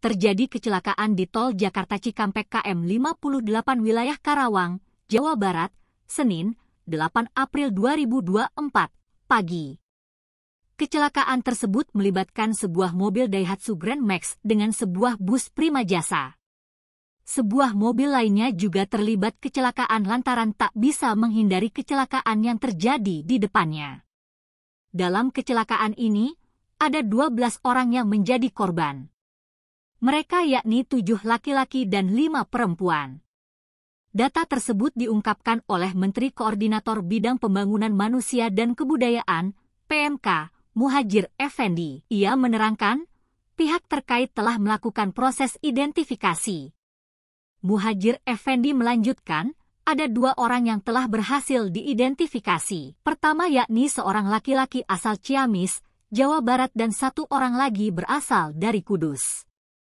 terjadi kecelakaan di tol Jakarta Cikampek KM 58 wilayah Karawang, Jawa Barat, Senin, 8 April 2024, pagi. Kecelakaan tersebut melibatkan sebuah mobil Daihatsu Grand Max dengan sebuah bus prima jasa. Sebuah mobil lainnya juga terlibat kecelakaan lantaran tak bisa menghindari kecelakaan yang terjadi di depannya. Dalam kecelakaan ini, ada 12 orang yang menjadi korban. Mereka yakni tujuh laki-laki dan lima perempuan. Data tersebut diungkapkan oleh Menteri Koordinator Bidang Pembangunan Manusia dan Kebudayaan, PMK, Muhajir Effendi. Ia menerangkan, pihak terkait telah melakukan proses identifikasi. Muhajir Effendi melanjutkan, ada dua orang yang telah berhasil diidentifikasi. Pertama yakni seorang laki-laki asal Ciamis, Jawa Barat dan satu orang lagi berasal dari Kudus.